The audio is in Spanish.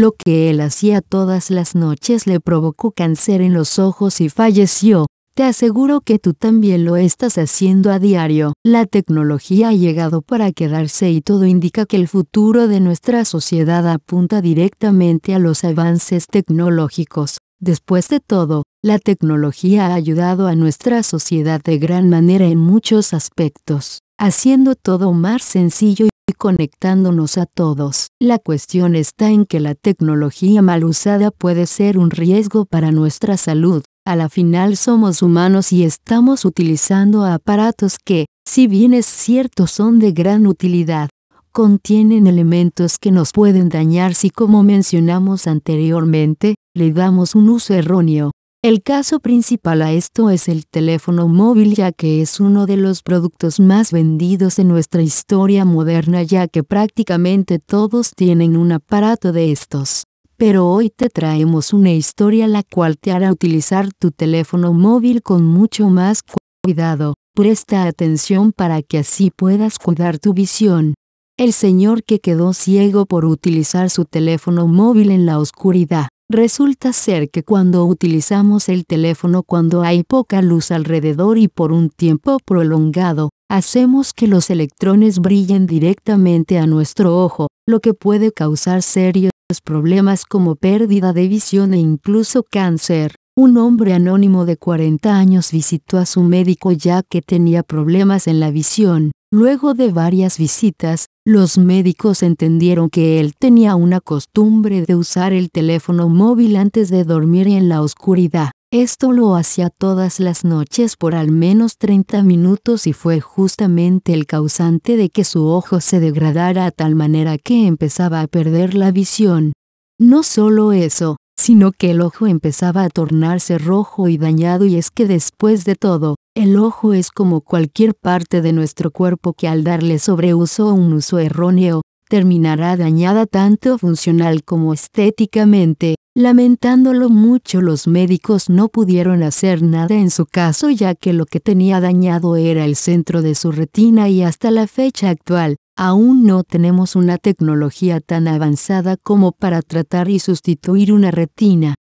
Lo que él hacía todas las noches le provocó cáncer en los ojos y falleció. Te aseguro que tú también lo estás haciendo a diario. La tecnología ha llegado para quedarse y todo indica que el futuro de nuestra sociedad apunta directamente a los avances tecnológicos. Después de todo, la tecnología ha ayudado a nuestra sociedad de gran manera en muchos aspectos, haciendo todo más sencillo conectándonos a todos. La cuestión está en que la tecnología mal usada puede ser un riesgo para nuestra salud. A la final somos humanos y estamos utilizando aparatos que, si bien es cierto son de gran utilidad, contienen elementos que nos pueden dañar si como mencionamos anteriormente, le damos un uso erróneo. El caso principal a esto es el teléfono móvil ya que es uno de los productos más vendidos en nuestra historia moderna ya que prácticamente todos tienen un aparato de estos. Pero hoy te traemos una historia la cual te hará utilizar tu teléfono móvil con mucho más cuidado. Presta atención para que así puedas cuidar tu visión. El señor que quedó ciego por utilizar su teléfono móvil en la oscuridad. Resulta ser que cuando utilizamos el teléfono cuando hay poca luz alrededor y por un tiempo prolongado, hacemos que los electrones brillen directamente a nuestro ojo, lo que puede causar serios problemas como pérdida de visión e incluso cáncer. Un hombre anónimo de 40 años visitó a su médico ya que tenía problemas en la visión. Luego de varias visitas, los médicos entendieron que él tenía una costumbre de usar el teléfono móvil antes de dormir en la oscuridad. Esto lo hacía todas las noches por al menos 30 minutos y fue justamente el causante de que su ojo se degradara a tal manera que empezaba a perder la visión. No solo eso, sino que el ojo empezaba a tornarse rojo y dañado y es que después de todo, el ojo es como cualquier parte de nuestro cuerpo que al darle sobreuso o un uso erróneo, terminará dañada tanto funcional como estéticamente, lamentándolo mucho los médicos no pudieron hacer nada en su caso ya que lo que tenía dañado era el centro de su retina y hasta la fecha actual, aún no tenemos una tecnología tan avanzada como para tratar y sustituir una retina,